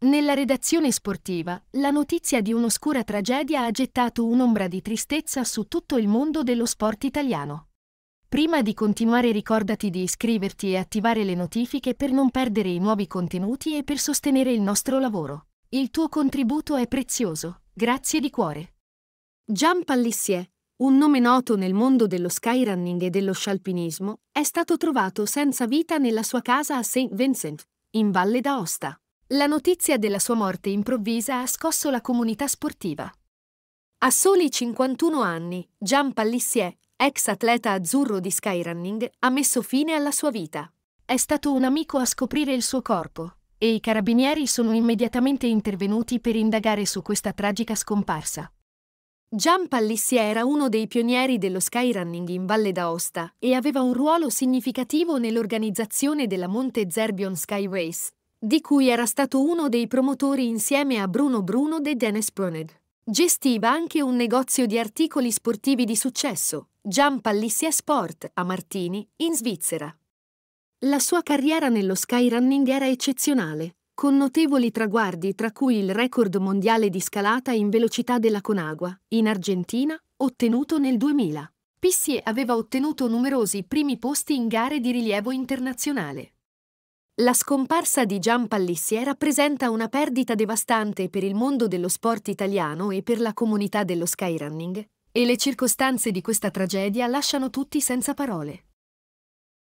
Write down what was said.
Nella redazione sportiva, la notizia di un'oscura tragedia ha gettato un'ombra di tristezza su tutto il mondo dello sport italiano. Prima di continuare ricordati di iscriverti e attivare le notifiche per non perdere i nuovi contenuti e per sostenere il nostro lavoro. Il tuo contributo è prezioso, grazie di cuore. Jean Pallissier, un nome noto nel mondo dello skyrunning e dello scialpinismo, è stato trovato senza vita nella sua casa a St. Vincent, in Valle d'Aosta. La notizia della sua morte improvvisa ha scosso la comunità sportiva. A soli 51 anni, Jean Pallissier, ex atleta azzurro di skyrunning, ha messo fine alla sua vita. È stato un amico a scoprire il suo corpo e i carabinieri sono immediatamente intervenuti per indagare su questa tragica scomparsa. Jean Pallissier era uno dei pionieri dello skyrunning in Valle d'Aosta e aveva un ruolo significativo nell'organizzazione della Monte Zerbion Sky Race, di cui era stato uno dei promotori insieme a Bruno Bruno de Dennis Bruned. Gestiva anche un negozio di articoli sportivi di successo, Giampallissia Sport, a Martini, in Svizzera. La sua carriera nello skyrunning era eccezionale, con notevoli traguardi tra cui il record mondiale di scalata in velocità della Conagua, in Argentina, ottenuto nel 2000. Pissier aveva ottenuto numerosi primi posti in gare di rilievo internazionale. La scomparsa di Gian Pallissiera rappresenta una perdita devastante per il mondo dello sport italiano e per la comunità dello skyrunning, e le circostanze di questa tragedia lasciano tutti senza parole.